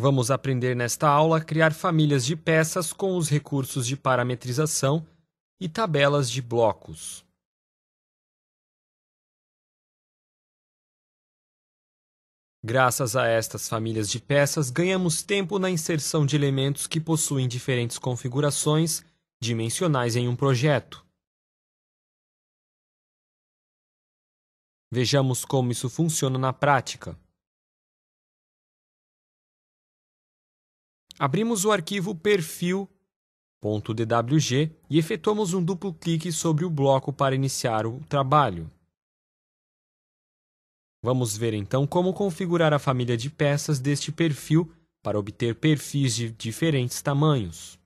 Vamos aprender nesta aula a criar famílias de peças com os recursos de parametrização e tabelas de blocos. Graças a estas famílias de peças, ganhamos tempo na inserção de elementos que possuem diferentes configurações dimensionais em um projeto. Vejamos como isso funciona na prática. Abrimos o arquivo perfil.dwg e efetuamos um duplo clique sobre o bloco para iniciar o trabalho. Vamos ver então como configurar a família de peças deste perfil para obter perfis de diferentes tamanhos.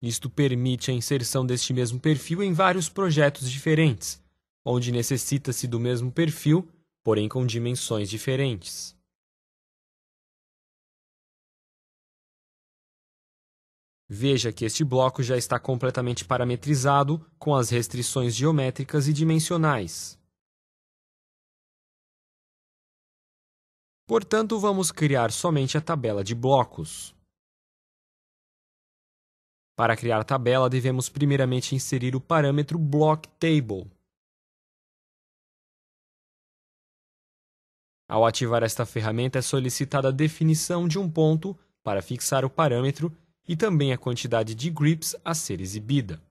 Isto permite a inserção deste mesmo perfil em vários projetos diferentes, onde necessita-se do mesmo perfil, porém com dimensões diferentes. Veja que este bloco já está completamente parametrizado com as restrições geométricas e dimensionais. Portanto, vamos criar somente a tabela de blocos. Para criar a tabela, devemos primeiramente inserir o parâmetro BlockTable. Ao ativar esta ferramenta, é solicitada a definição de um ponto para fixar o parâmetro e também a quantidade de grips a ser exibida.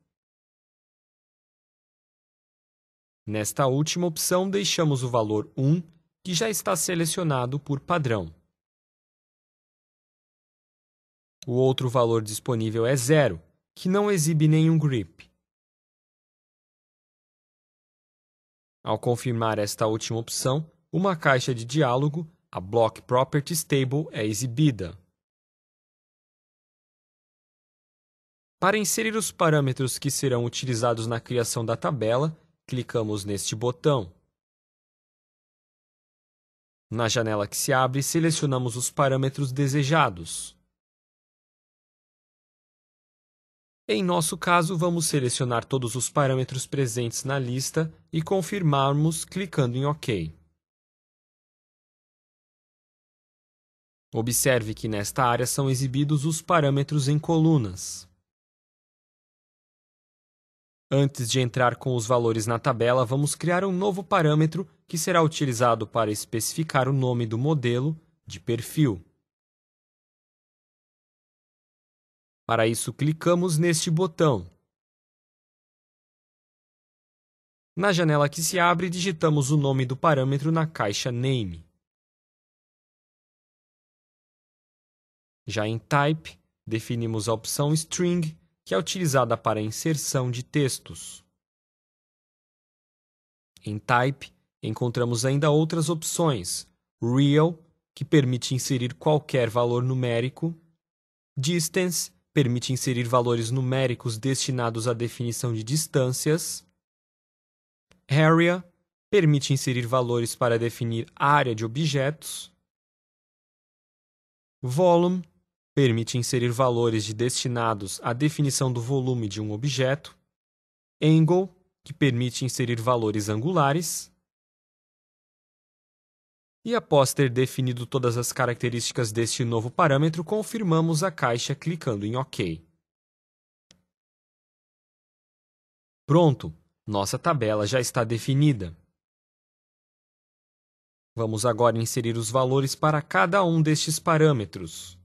Nesta última opção, deixamos o valor 1, que já está selecionado por padrão. O outro valor disponível é zero, que não exibe nenhum grip. Ao confirmar esta última opção, uma caixa de diálogo, a Block Properties Table, é exibida. Para inserir os parâmetros que serão utilizados na criação da tabela, clicamos neste botão. Na janela que se abre, selecionamos os parâmetros desejados. Em nosso caso, vamos selecionar todos os parâmetros presentes na lista e confirmarmos clicando em OK. Observe que nesta área são exibidos os parâmetros em colunas. Antes de entrar com os valores na tabela, vamos criar um novo parâmetro que será utilizado para especificar o nome do modelo de perfil. Para isso, clicamos neste botão. Na janela que se abre, digitamos o nome do parâmetro na caixa Name. Já em Type, definimos a opção String que é utilizada para inserção de textos. Em Type, encontramos ainda outras opções: Real, que permite inserir qualquer valor numérico, Distance, permite inserir valores numéricos destinados à definição de distâncias, Area, permite inserir valores para definir área de objetos, Volume, permite inserir valores de destinados à definição do volume de um objeto, angle, que permite inserir valores angulares, e após ter definido todas as características deste novo parâmetro, confirmamos a caixa clicando em OK. Pronto, nossa tabela já está definida. Vamos agora inserir os valores para cada um destes parâmetros.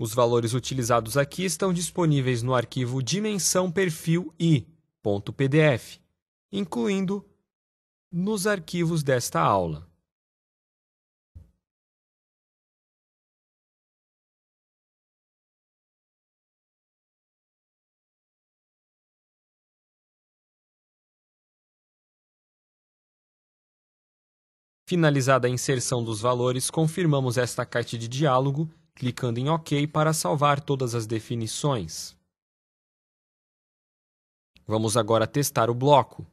Os valores utilizados aqui estão disponíveis no arquivo dimensão perfil i.pdf, incluindo nos arquivos desta aula. Finalizada a inserção dos valores, confirmamos esta caixa de diálogo clicando em OK para salvar todas as definições. Vamos agora testar o bloco.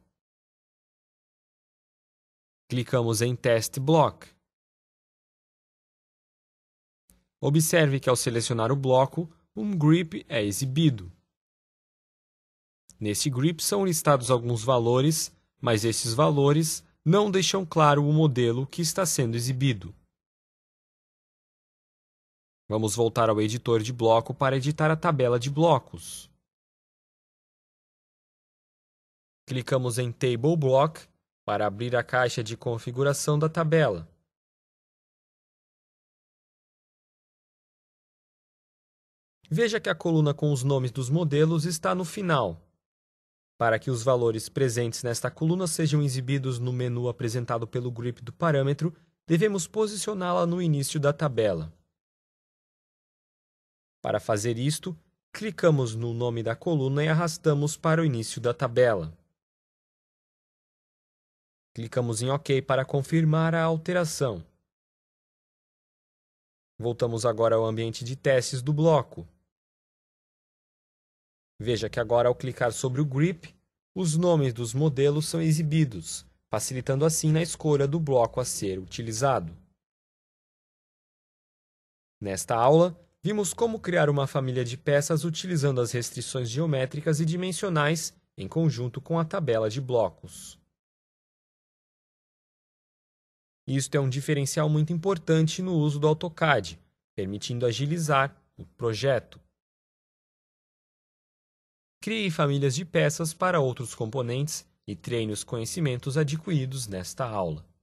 Clicamos em Test Block. Observe que ao selecionar o bloco, um grip é exibido. Nesse grip são listados alguns valores, mas esses valores não deixam claro o modelo que está sendo exibido. Vamos voltar ao editor de bloco para editar a tabela de blocos. Clicamos em Table Block para abrir a caixa de configuração da tabela. Veja que a coluna com os nomes dos modelos está no final. Para que os valores presentes nesta coluna sejam exibidos no menu apresentado pelo grip do parâmetro, devemos posicioná-la no início da tabela. Para fazer isto, clicamos no nome da coluna e arrastamos para o início da tabela. Clicamos em OK para confirmar a alteração. Voltamos agora ao ambiente de testes do bloco. Veja que agora, ao clicar sobre o grip, os nomes dos modelos são exibidos, facilitando assim na escolha do bloco a ser utilizado. Nesta aula, vimos como criar uma família de peças utilizando as restrições geométricas e dimensionais em conjunto com a tabela de blocos. Isto é um diferencial muito importante no uso do AutoCAD, permitindo agilizar o projeto. Crie famílias de peças para outros componentes e treine os conhecimentos adquiridos nesta aula.